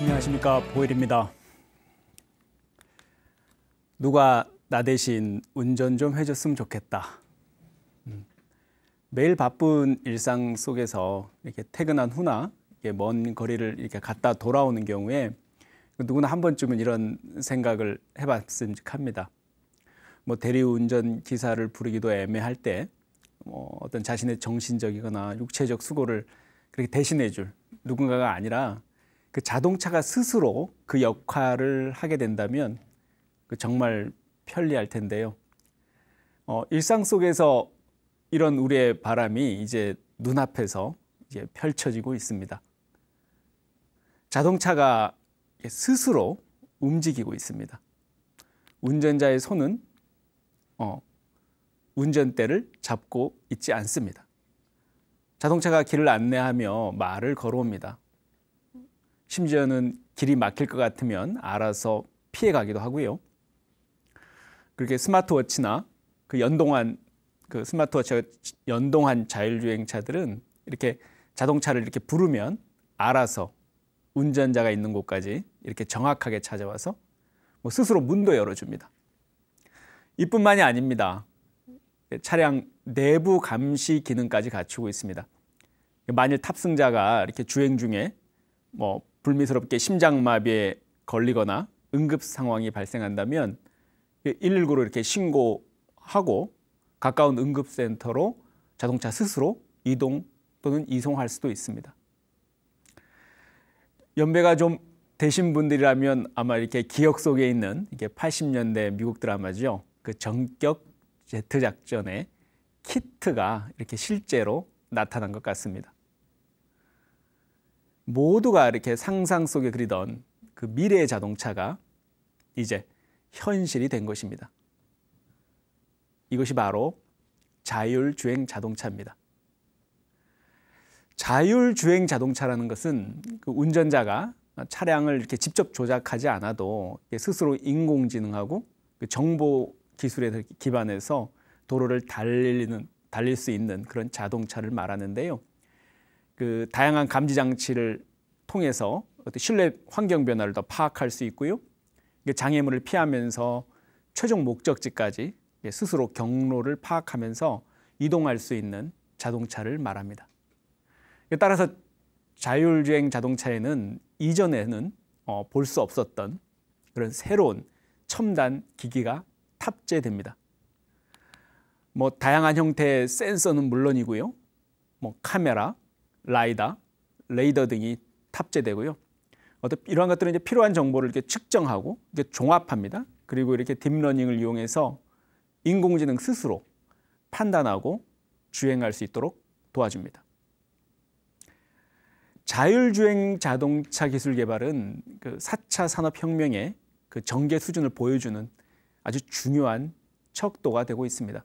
안녕하십니까 보일입니다. 누가 나 대신 운전 좀 해줬으면 좋겠다. 음. 매일 바쁜 일상 속에서 이렇게 퇴근한 후나 먼 거리를 이렇게 갔다 돌아오는 경우에 누구나 한 번쯤은 이런 생각을 해봤음직합니다. 뭐 대리운전 기사를 부르기도 애매할 때뭐 어떤 자신의 정신적이거나 육체적 수고를 그렇게 대신해줄 누군가가 아니라 그 자동차가 스스로 그 역할을 하게 된다면 그 정말 편리할 텐데요. 어, 일상 속에서 이런 우리의 바람이 이제 눈앞에서 이제 펼쳐지고 있습니다. 자동차가 스스로 움직이고 있습니다. 운전자의 손은 어, 운전대를 잡고 있지 않습니다. 자동차가 길을 안내하며 말을 걸어옵니다. 심지어는 길이 막힐 것 같으면 알아서 피해 가기도 하고요. 그렇게 스마트워치나 그 연동한 그스마트워치 연동한 자율주행차들은 이렇게 자동차를 이렇게 부르면 알아서 운전자가 있는 곳까지 이렇게 정확하게 찾아와서 뭐 스스로 문도 열어줍니다. 이뿐만이 아닙니다. 차량 내부 감시 기능까지 갖추고 있습니다. 만일 탑승자가 이렇게 주행 중에 뭐 불미스럽게 심장마비에 걸리거나 응급 상황이 발생한다면 119로 그 이렇게 신고하고 가까운 응급센터로 자동차 스스로 이동 또는 이송할 수도 있습니다. 연배가 좀 되신 분들이라면 아마 이렇게 기억 속에 있는 이게 80년대 미국 드라마죠. 그 전격 제트 작전의 키트가 이렇게 실제로 나타난 것 같습니다. 모두가 이렇게 상상 속에 그리던 그 미래의 자동차가 이제 현실이 된 것입니다. 이것이 바로 자율주행 자동차입니다. 자율주행 자동차라는 것은 그 운전자가 차량을 이렇게 직접 조작하지 않아도 스스로 인공지능하고 그 정보 기술에 기반해서 도로를 달리는, 달릴 수 있는 그런 자동차를 말하는데요. 그 다양한 감지 장치를 통해서 어떤 실내 환경 변화를 더 파악할 수 있고요. 장애물을 피하면서 최종 목적지까지 스스로 경로를 파악하면서 이동할 수 있는 자동차를 말합니다. 따라서 자율주행 자동차에는 이전에는 어, 볼수 없었던 그런 새로운 첨단 기기가 탑재됩니다. 뭐 다양한 형태의 센서는 물론이고요. 뭐 카메라, 라이다, 레이더 등이 탑재되고요. 어떤 이러한 것들은 이제 필요한 정보를 이렇게 측정하고 이렇게 종합합니다. 그리고 이렇게 딥러닝을 이용해서 인공지능 스스로 판단하고 주행할 수 있도록 도와줍니다. 자율주행 자동차 기술 개발은 그 4차 산업혁명의 그 전개 수준을 보여주는 아주 중요한 척도가 되고 있습니다.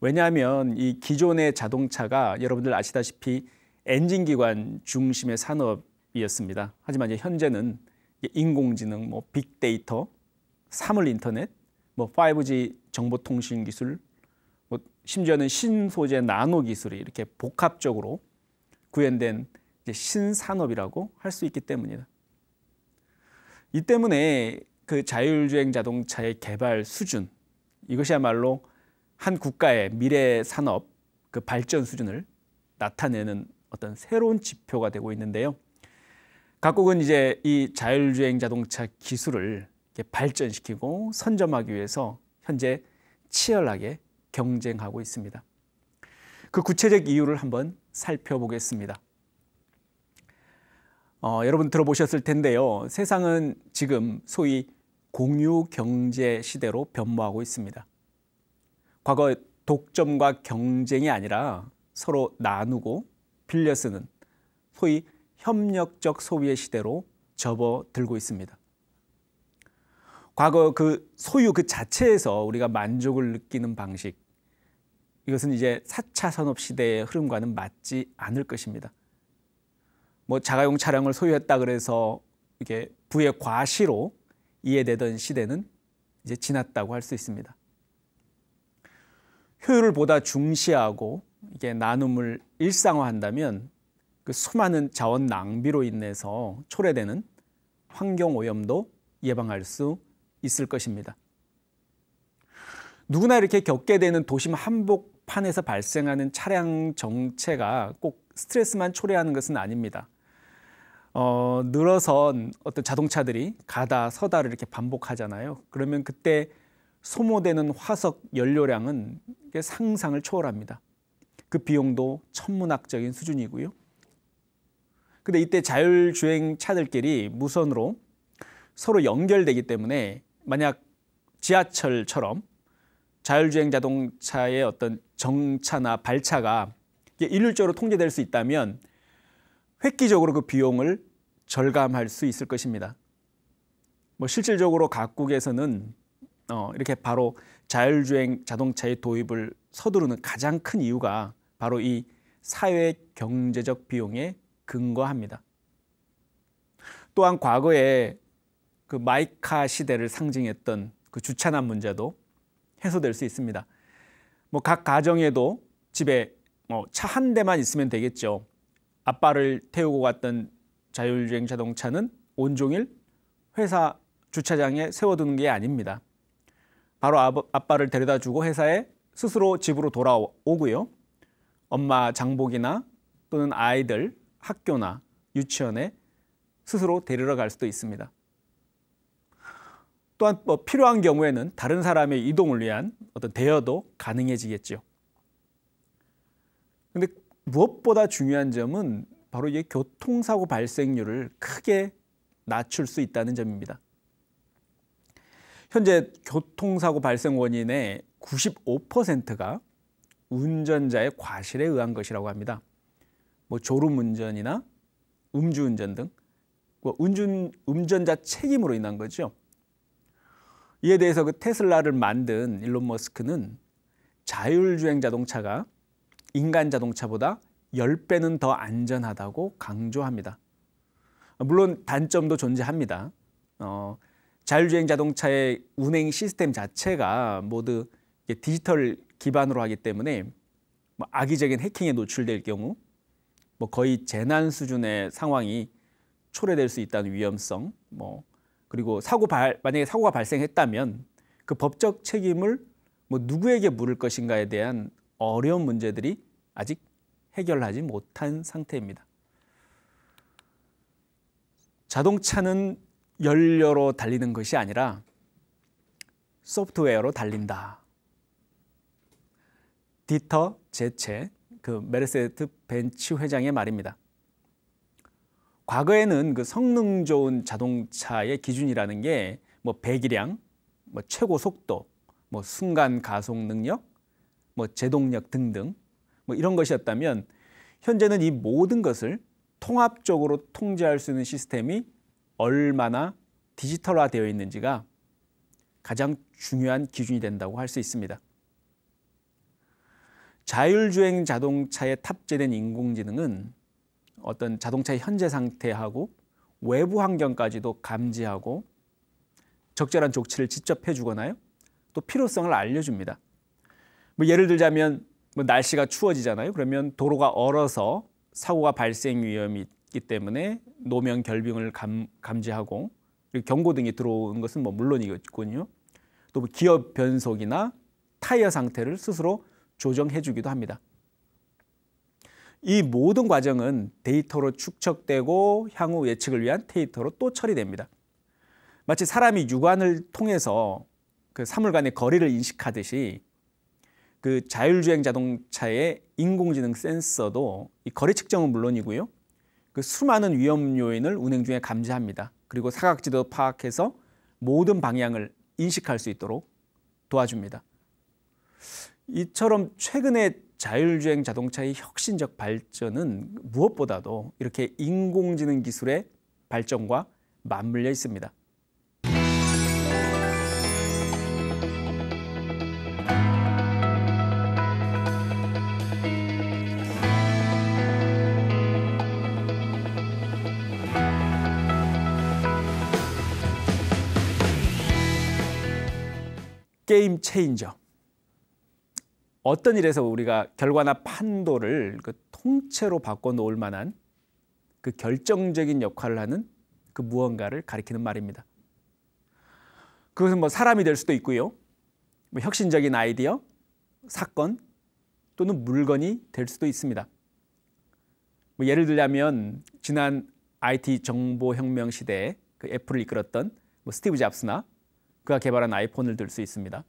왜냐하면 이 기존의 자동차가 여러분들 아시다시피 엔진 기관 중심의 산업이었습니다. 하지만 이제 현재는 인공지능, 뭐 빅데이터, 사물 인터넷, 뭐 5G 정보통신 기술, 뭐 심지어는 신소재 나노 기술이 이렇게 복합적으로 구현된 신산업이라고 할 수 있기 때문이다. 이 때문에 그 자율주행 자동차의 개발 수준 이것이야말로 한 국가의 미래 산업 그 발전 수준을 나타내는 어떤 새로운 지표가 되고 있는데요. 각국은 이제 이 자율주행 자동차 기술을 발전시키고 선점하기 위해서 현재 치열하게 경쟁하고 있습니다. 그 구체적 이유를 한번 살펴보겠습니다. 어, 여러분 들어보셨을 텐데요. 세상은 지금 소위 공유 경제 시대로 변모하고 있습니다. 과거 독점과 경쟁이 아니라 서로 나누고 빌려 쓰는 소위 협력적 소비의 시대로 접어들고 있습니다. 과거 그 소유 그 자체에서 우리가 만족을 느끼는 방식, 이것은 이제 4차 산업 시대의 흐름과는 맞지 않을 것입니다. 뭐 자가용 차량을 소유했다 그래서 이게 부의 과시로 이해되던 시대는 이제 지났다고 할 수 있습니다. 효율을 보다 중시하고 이게 나눔을 일상화한다면 그 수많은 자원 낭비로 인해서 초래되는 환경 오염도 예방할 수 있을 것입니다. 누구나 이렇게 겪게 되는 도심 한복판에서 발생하는 차량 정체가 꼭 스트레스만 초래하는 것은 아닙니다. 어, 늘어선 어떤 자동차들이 가다 서다를 이렇게 반복하잖아요. 그러면 그때 소모되는 화석 연료량은 상상을 초월합니다. 그 비용도 천문학적인 수준이고요. 근데 이때 자율주행 차들끼리 무선으로 서로 연결되기 때문에 만약 지하철처럼 자율주행 자동차의 어떤 정차나 발차가 일률적으로 통제될 수 있다면 획기적으로 그 비용을 절감할 수 있을 것입니다. 뭐 실질적으로 각국에서는 어, 이렇게 바로 자율주행 자동차의 도입을 서두르는 가장 큰 이유가 바로 이 사회 경제적 비용에 근거합니다. 또한 과거에 그 마이카 시대를 상징했던 그 주차난 문제도 해소될 수 있습니다. 뭐 각 가정에도 집에 뭐 차 한 대만 있으면 되겠죠. 아빠를 태우고 갔던 자율주행 자동차는 온종일 회사 주차장에 세워두는 게 아닙니다. 바로 아빠를 데려다 주고 회사에 스스로 집으로 돌아오고요. 엄마 장복이나 또는 아이들 학교나 유치원에 스스로 데리러 갈 수도 있습니다. 또한 뭐 필요한 경우에는 다른 사람의 이동을 위한 어떤 대여도 가능해지겠죠. 근데 무엇보다 중요한 점은 바로 이 교통사고 발생률을 크게 낮출 수 있다는 점입니다. 현재 교통사고 발생 원인의 95%가 운전자의 과실에 의한 것이라고 합니다. 뭐 졸음운전이나 음주운전 등 뭐 운전, 운전자 책임으로 인한 거죠. 이에 대해서 그 테슬라를 만든 일론 머스크는 자율주행 자동차가 인간 자동차보다 10배는 더 안전하다고 강조합니다. 물론 단점도 존재합니다. 어, 자율주행 자동차의 운행 시스템 자체가 모두 디지털 기반으로 하기 때문에 뭐 악의적인 해킹에 노출될 경우 뭐 거의 재난 수준의 상황이 초래될 수 있다는 위험성 뭐 그리고 사고 발 만약에 사고가 발생했다면 그 법적 책임을 뭐 누구에게 물을 것인가에 대한 어려운 문제들이 아직 해결하지 못한 상태입니다. 자동차는 연료로 달리는 것이 아니라 소프트웨어로 달린다. 디터 제체 그 메르세데스 벤츠 회장의 말입니다. 과거에는 그 성능 좋은 자동차의 기준이라는 게 뭐 배기량, 뭐 최고 속도, 뭐 순간 가속 능력, 뭐 제동력 등등 뭐 이런 것이었다면 현재는 이 모든 것을 통합적으로 통제할 수 있는 시스템이 얼마나 디지털화되어 있는지가 가장 중요한 기준이 된다고 할 수 있습니다. 자율주행 자동차에 탑재된 인공지능은 어떤 자동차의 현재 상태하고 외부 환경까지도 감지하고 적절한 조치를 직접 해주거나요. 또 필요성을 알려줍니다. 뭐 예를 들자면 뭐 날씨가 추워지잖아요. 그러면 도로가 얼어서 사고가 발생 위험이 있기 때문에 노면 결빙을 감, 감지하고 경고등이 들어온 것은 뭐 물론이겠군요. 또 뭐 기업 변속이나 타이어 상태를 스스로 조정해 주기도 합니다. 이 모든 과정은 데이터로 축적되고 향후 예측을 위한 데이터로 또 처리됩니다. 마치 사람이 육안을 통해서 그 사물간의 거리를 인식하듯이 그 자율주행 자동차의 인공지능 센서도 이 거리 측정은 물론이고요. 그 수많은 위험 요인을 운행 중에 감지합니다. 그리고 사각지도 파악해서 모든 방향을 인식할 수 있도록 도와줍니다. 이처럼 최근의 자율주행 자동차의 혁신적 발전은 무엇보다도 이렇게 인공지능 기술의 발전과 맞물려 있습니다. 게임 체인저. 어떤 일에서 우리가 결과나 판도를 그 통째로 바꿔놓을 만한 그 결정적인 역할을 하는 그 무언가를 가리키는 말입니다. 그것은 뭐 사람이 될 수도 있고요. 뭐 혁신적인 아이디어, 사건 또는 물건이 될 수도 있습니다. 뭐 예를 들자면 지난 IT 정보 혁명 시대에 그 애플을 이끌었던 뭐 스티브 잡스나 그가 개발한 아이폰을 들 수 있습니다.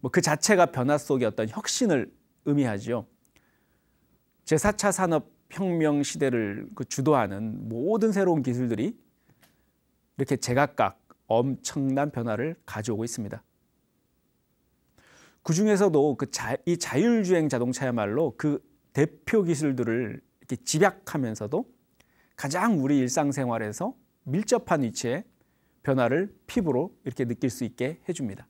뭐 그 자체가 변화 속의 어떤 혁신을 의미하지요. 제4차 산업 혁명 시대를 그 주도하는 모든 새로운 기술들이 이렇게 제각각 엄청난 변화를 가져오고 있습니다. 그 중에서도 그 자, 이 자율주행 자동차야말로 그 대표 기술들을 이렇게 집약하면서도 가장 우리 일상생활에서 밀접한 위치에 변화를 피부로 이렇게 느낄 수 있게 해줍니다.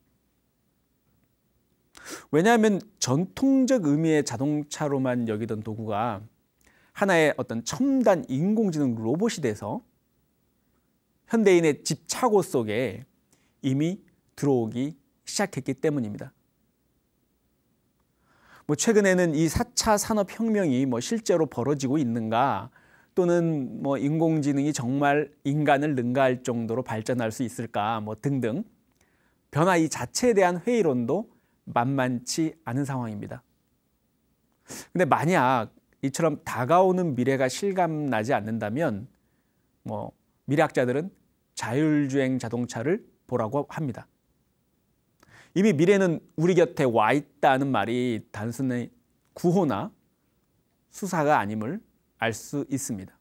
왜냐하면 전통적 의미의 자동차로만 여기던 도구가 하나의 어떤 첨단 인공지능 로봇이 돼서 현대인의 집착오 속에 이미 들어오기 시작했기 때문입니다. 뭐 최근에는 이 4차 산업혁명이 뭐 실제로 벌어지고 있는가 또는 뭐 인공지능이 정말 인간을 능가할 정도로 발전할 수 있을까 뭐 등등 변화 이 자체에 대한 회의론도 만만치 않은 상황입니다. 근데 만약 이처럼 다가오는 미래가 실감나지 않는다면 뭐 미래학자들은 자율주행 자동차를 보라고 합니다. 이미 미래는 우리 곁에 와 있다는 말이 단순히 구호나 수사가 아님을 알수 있습니다.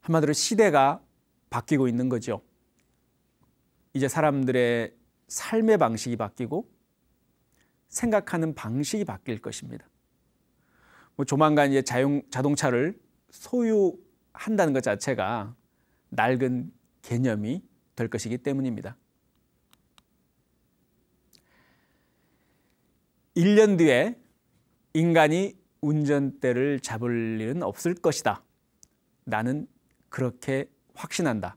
한마디로 시대가 바뀌고 있는 거죠. 이제 사람들의 삶의 방식이 바뀌고 생각하는 방식이 바뀔 것입니다. 뭐 조만간 이제 자용, 자동차를 소유한다는 것 자체가 낡은 개념이 될 것이기 때문입니다. 1년 뒤에 인간이 운전대를 잡을 일은 없을 것이다. 나는 그렇게 확신한다.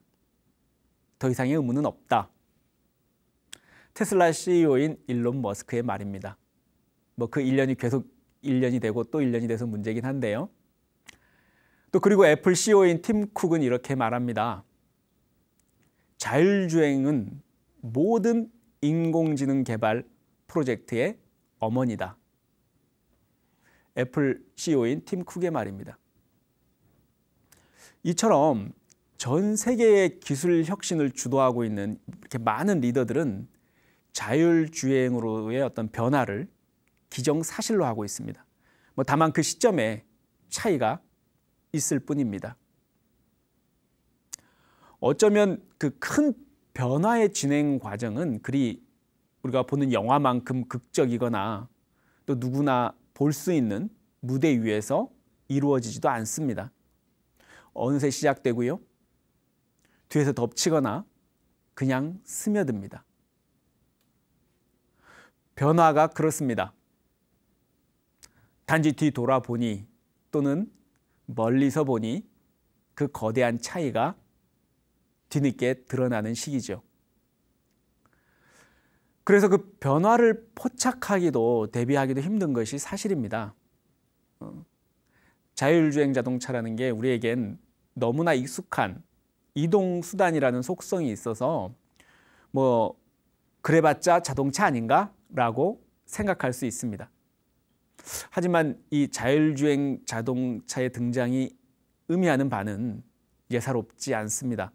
더 이상의 의문은 없다. 테슬라 CEO인 일론 머스크의 말입니다. 뭐 그 1년이 계속 1년이 되고 또 1년이 돼서 문제긴 한데요. 또 그리고 애플 CEO인 팀 쿡은 이렇게 말합니다. 자율주행은 모든 인공지능 개발 프로젝트의 어머니다. 애플 CEO인 팀 쿡의 말입니다. 이처럼 전 세계의 기술 혁신을 주도하고 있는 이렇게 많은 리더들은 자율주행으로의 어떤 변화를 기정사실로 하고 있습니다. 뭐 다만 그 시점에 차이가 있을 뿐입니다. 어쩌면 그 큰 변화의 진행 과정은 그리 우리가 보는 영화만큼 극적이거나 또 누구나 볼수 있는 무대 위에서 이루어지지도 않습니다. 어느새 시작되고요. 뒤에서 덮치거나 그냥 스며듭니다. 변화가 그렇습니다. 단지 뒤돌아보니 또는 멀리서 보니 그 거대한 차이가 뒤늦게 드러나는 시기죠. 그래서 그 변화를 포착하기도 대비하기도 힘든 것이 사실입니다. 어. 자율주행 자동차라는 게 우리에겐 너무나 익숙한 이동 수단이라는 속성이 있어서 뭐 그래봤자 자동차 아닌가라고 생각할 수 있습니다. 하지만 이 자율주행 자동차의 등장이 의미하는 바는 예사롭지 않습니다.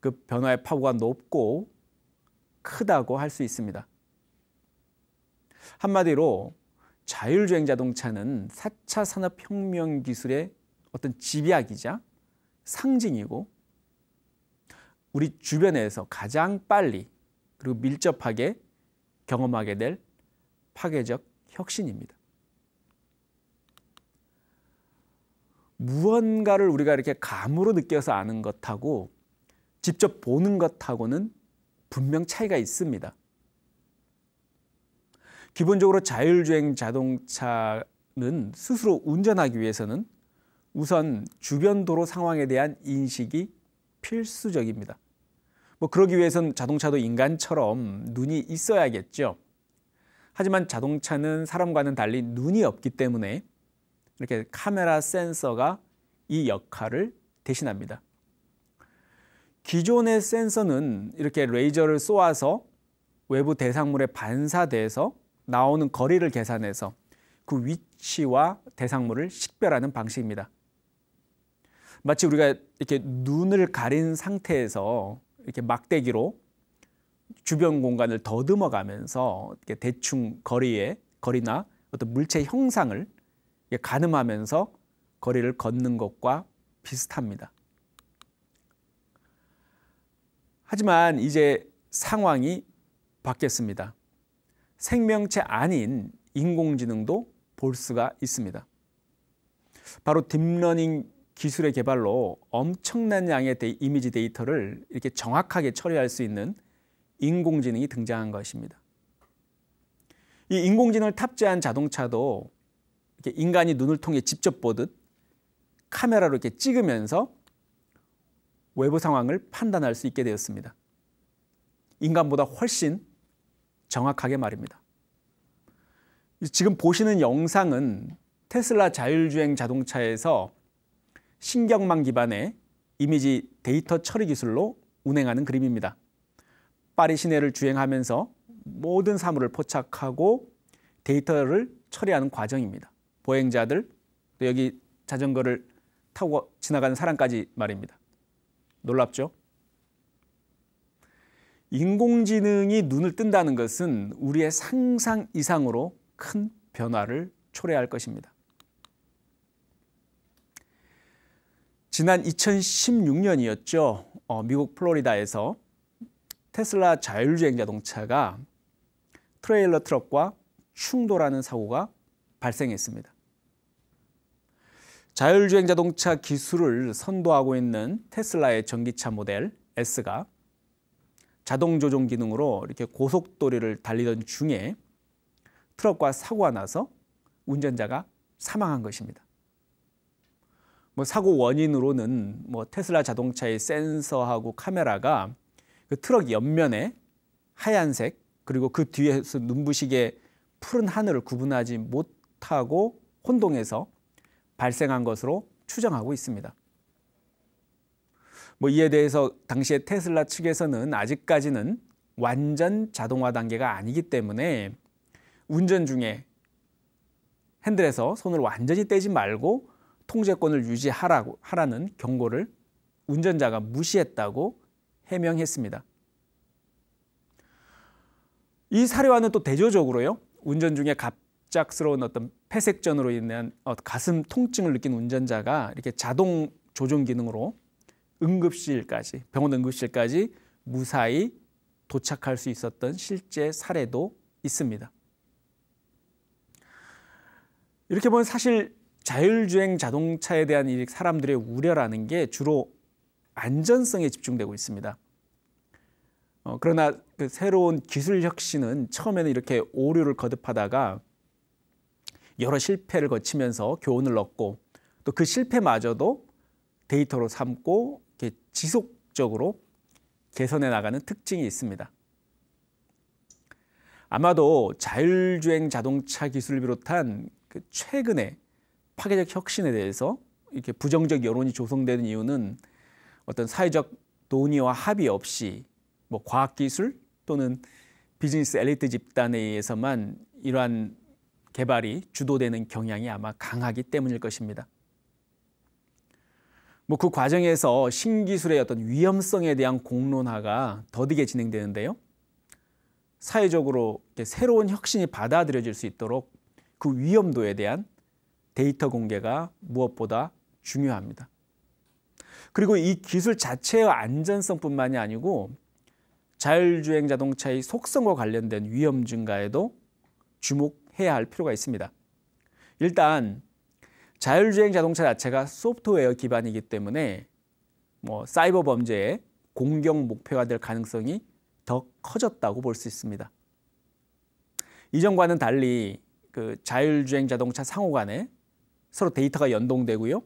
그 변화의 파고가 높고 크다고 할 수 있습니다. 한마디로 자율주행 자동차는 4차 산업혁명 기술의 어떤 집약이자 상징이고 우리 주변에서 가장 빨리 그리고 밀접하게 경험하게 될 파괴적 혁신입니다. 무언가를 우리가 이렇게 감으로 느껴서 아는 것하고 직접 보는 것하고는 분명 차이가 있습니다. 기본적으로 자율주행 자동차는 스스로 운전하기 위해서는 우선 주변 도로 상황에 대한 인식이 필수적입니다. 뭐 그러기 위해선 자동차도 인간처럼 눈이 있어야겠죠. 하지만 자동차는 사람과는 달리 눈이 없기 때문에 이렇게 카메라 센서가 이 역할을 대신합니다. 기존의 센서는 이렇게 레이저를 쏘아서 외부 대상물에 반사돼서 나오는 거리를 계산해서 그 위치와 대상물을 식별하는 방식입니다. 마치 우리가 이렇게 눈을 가린 상태에서 이렇게 막대기로 주변 공간을 더듬어 가면서 대충 거리에 거리나 어떤 물체 형상을 가늠하면서 거리를 걷는 것과 비슷합니다. 하지만 이제 상황이 바뀌었습니다. 생명체 아닌 인공지능도 볼 수가 있습니다. 바로 딥러닝 기술의 개발로 엄청난 양의 데이, 이미지 데이터를 이렇게 정확하게 처리할 수 있는 인공지능이 등장한 것입니다. 이 인공지능을 탑재한 자동차도 인간이 눈을 통해 직접 보듯 카메라로 이렇게 찍으면서 외부 상황을 판단할 수 있게 되었습니다. 인간보다 훨씬 정확하게 말입니다. 지금 보시는 영상은 테슬라 자율주행 자동차에서 신경망 기반의 이미지 데이터 처리 기술로 운행하는 그림입니다. 파리 시내를 주행하면서 모든 사물을 포착하고 데이터를 처리하는 과정입니다. 보행자들, 또 여기 자전거를 타고 지나가는 사람까지 말입니다. 놀랍죠? 인공지능이 눈을 뜬다는 것은 우리의 상상 이상으로 큰 변화를 초래할 것입니다. 지난 2016년이었죠. 어, 미국 플로리다에서 테슬라 자율주행 자동차가 트레일러 트럭과 충돌하는 사고가 발생했습니다. 자율주행 자동차 기술을 선도하고 있는 테슬라의 전기차 모델 S가 자동 조종 기능으로 이렇게 고속도로를 달리던 중에 트럭과 사고가 나서 운전자가 사망한 것입니다. 뭐 사고 원인으로는 뭐 테슬라 자동차의 센서하고 카메라가 그 트럭 옆면에 하얀색 그리고 그 뒤에서 눈부시게 푸른 하늘을 구분하지 못하고 혼동해서 발생한 것으로 추정하고 있습니다. 뭐 이에 대해서 당시의 테슬라 측에서는 아직까지는 완전 자동화 단계가 아니기 때문에 운전 중에 핸들에서 손을 완전히 떼지 말고 통제권을 유지하라고 하라는 경고를 운전자가 무시했다고 해명했습니다. 이 사례와는 또 대조적으로요. 운전 중에 갑 갑작스러운 어떤 폐색전으로 인한 어, 가슴 통증을 느낀 운전자가 이렇게 자동 조종 기능으로 응급실까지 병원 응급실까지 무사히 도착할 수 있었던 실제 사례도 있습니다. 이렇게 보면 사실 자율주행 자동차에 대한 사람들의 우려라는 게 주로 안전성에 집중되고 있습니다. 어, 그러나 그 새로운 기술 혁신은 처음에는 이렇게 오류를 거듭하다가 여러 실패를 거치면서 교훈을 얻고 또 그 실패마저도 데이터로 삼고 이렇게 지속적으로 개선해 나가는 특징이 있습니다. 아마도 자율주행 자동차 기술을 비롯한 그 최근의 파괴적 혁신에 대해서 이렇게 부정적 여론이 조성되는 이유는 어떤 사회적 논의와 합의 없이 뭐 과학기술 또는 비즈니스 엘리트 집단에 의해서만 이러한 개발이 주도되는 경향이 아마 강하기 때문일 것입니다. 뭐 그 과정에서 신기술의 어떤 위험성에 대한 공론화가 더디게 진행되는데요. 사회적으로 새로운 혁신이 받아들여질 수 있도록 그 위험도에 대한 데이터 공개가 무엇보다 중요합니다. 그리고 이 기술 자체의 안전성뿐만이 아니고 자율주행 자동차의 속성과 관련된 위험 증가에도 주목 해야 할 필요가 있습니다. 일단 자율주행 자동차 자체가 소프트웨어 기반이기 때문에 뭐 사이버 범죄의 공격 목표가 될 가능성이 더 커졌다고 볼 수 있습니다. 이전과는 달리 그 자율주행 자동차 상호 간에 서로 데이터가 연동되고요.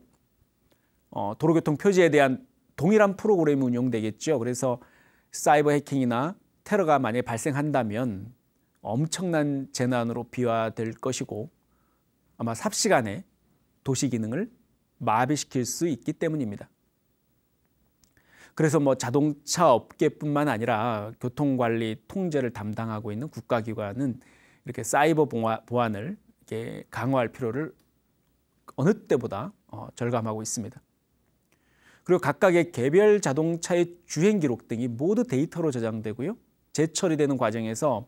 어, 도로교통 표지에 대한 동일한 프로그램이 운영되겠죠. 그래서 사이버 해킹이나 테러가 만약에 발생한다면 엄청난 재난으로 비화될 것이고 아마 삽시간에 도시 기능을 마비시킬 수 있기 때문입니다. 그래서 뭐 자동차 업계뿐만 아니라 교통관리 통제를 담당하고 있는 국가기관은 이렇게 사이버 보안을 이렇게 강화할 필요를 어느 때보다 어, 절감하고 있습니다. 그리고 각각의 개별 자동차의 주행 기록 등이 모두 데이터로 저장되고요. 재처리되는 과정에서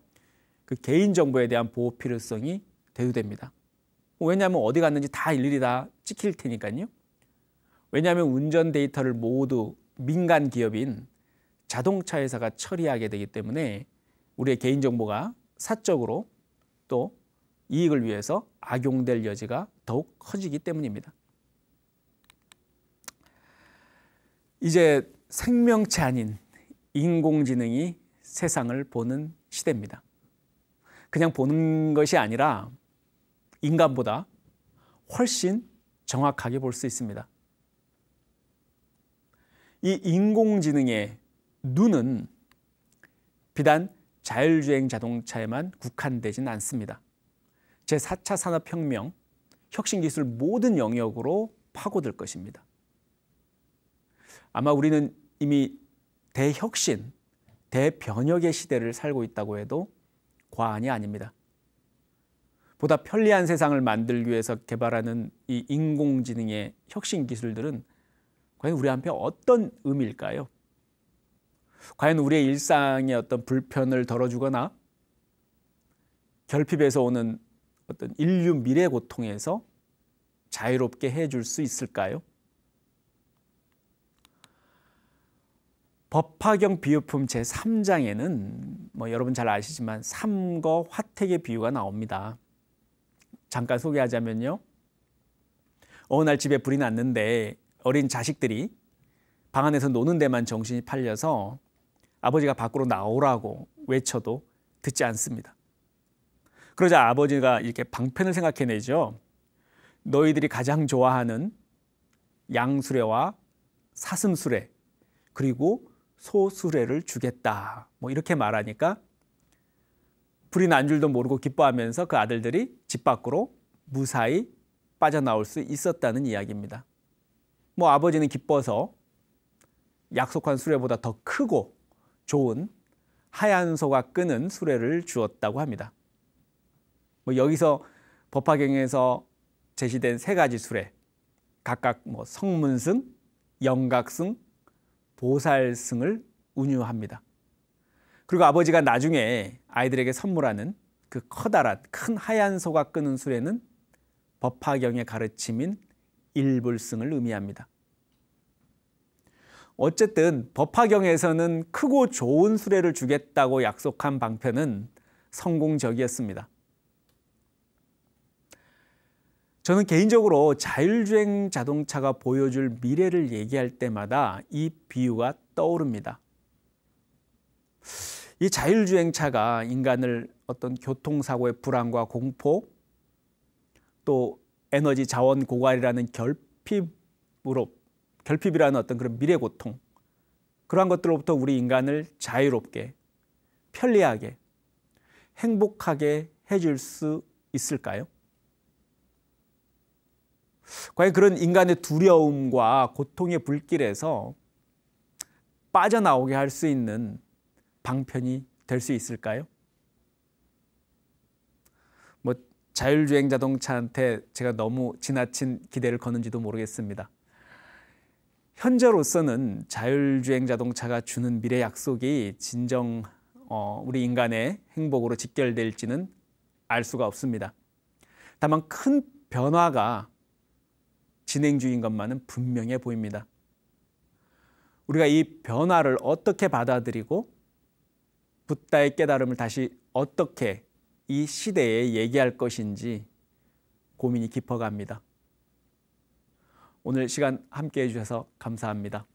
그 개인 정보에 대한 보호 필요성이 대두됩니다. 왜냐하면 어디 갔는지 다 일일이 다 찍힐 테니까요. 왜냐하면 운전 데이터를 모두 민간 기업인 자동차 회사가 처리하게 되기 때문에 우리의 개인 정보가 사적으로 또 이익을 위해서 악용될 여지가 더욱 커지기 때문입니다. 이제 생명체 아닌 인공지능이 세상을 보는 시대입니다. 그냥 보는 것이 아니라 인간보다 훨씬 정확하게 볼 수 있습니다. 이 인공지능의 눈은 비단 자율주행 자동차에만 국한되진 않습니다. 제4차 산업혁명, 혁신기술 모든 영역으로 파고들 것입니다. 아마 우리는 이미 대혁신, 대변혁의 시대를 살고 있다고 해도 과안이 아닙니다. 보다 편리한 세상을 만들기 위해서 개발하는 이 인공지능의 혁신 기술들은 과연 우리 한테 어떤 의미일까요? 과연 우리의 일상의 어떤 불편을 덜어주거나 결핍에서 오는 어떤 인류 미래 고통에서 자유롭게 해줄 수 있을까요? 법화경 비유품 제3장에는 뭐 여러분 잘 아시지만 삼거 화택의 비유가 나옵니다. 잠깐 소개하자면요. 어느 날 집에 불이 났는데 어린 자식들이 방 안에서 노는 데만 정신이 팔려서 아버지가 밖으로 나오라고 외쳐도 듣지 않습니다. 그러자 아버지가 이렇게 방편을 생각해내죠. 너희들이 가장 좋아하는 양수레와 사슴수레 그리고 소수레를 주겠다. 뭐 이렇게 말하니까 불이 난 줄도 모르고 기뻐하면서 그 아들들이 집 밖으로 무사히 빠져나올 수 있었다는 이야기입니다. 뭐 아버지는 기뻐서 약속한 수레보다 더 크고 좋은 하얀 소가 끄는 수레를 주었다고 합니다. 뭐 여기서 법화경에서 제시된 세 가지 수레 각각 뭐 성문승, 영각승, 보살승을 운유합니다. 그리고 아버지가 나중에 아이들에게 선물하는 그 커다란 큰 하얀 소가 끄는 수레는 법화경의 가르침인 일불승을 의미합니다. 어쨌든 법화경에서는 크고 좋은 수레를 주겠다고 약속한 방편은 성공적이었습니다. 저는 개인적으로 자율주행 자동차가 보여줄 미래를 얘기할 때마다 이 비유가 떠오릅니다. 이 자율주행차가 인간을 어떤 교통사고의 불안과 공포 또 에너지 자원 고갈이라는 결핍으로 결핍이라는 어떤 그런 미래 고통 그러한 것들로부터 우리 인간을 자유롭게 편리하게 행복하게 해줄 수 있을까요? 과연 그런 인간의 두려움과 고통의 불길에서 빠져나오게 할 수 있는 방편이 될 수 있을까요? 뭐 자율주행 자동차한테 제가 너무 지나친 기대를 거는지도 모르겠습니다. 현재로서는 자율주행 자동차가 주는 미래 약속이 진정 어, 우리 인간의 행복으로 직결될지는 알 수가 없습니다. 다만 큰 변화가 진행 중인 것만은 분명해 보입니다. 우리가 이 변화를 어떻게 받아들이고 붓다의 깨달음을 다시 어떻게 이 시대에 얘기할 것인지 고민이 깊어갑니다. 오늘 시간 함께 해주셔서 감사합니다.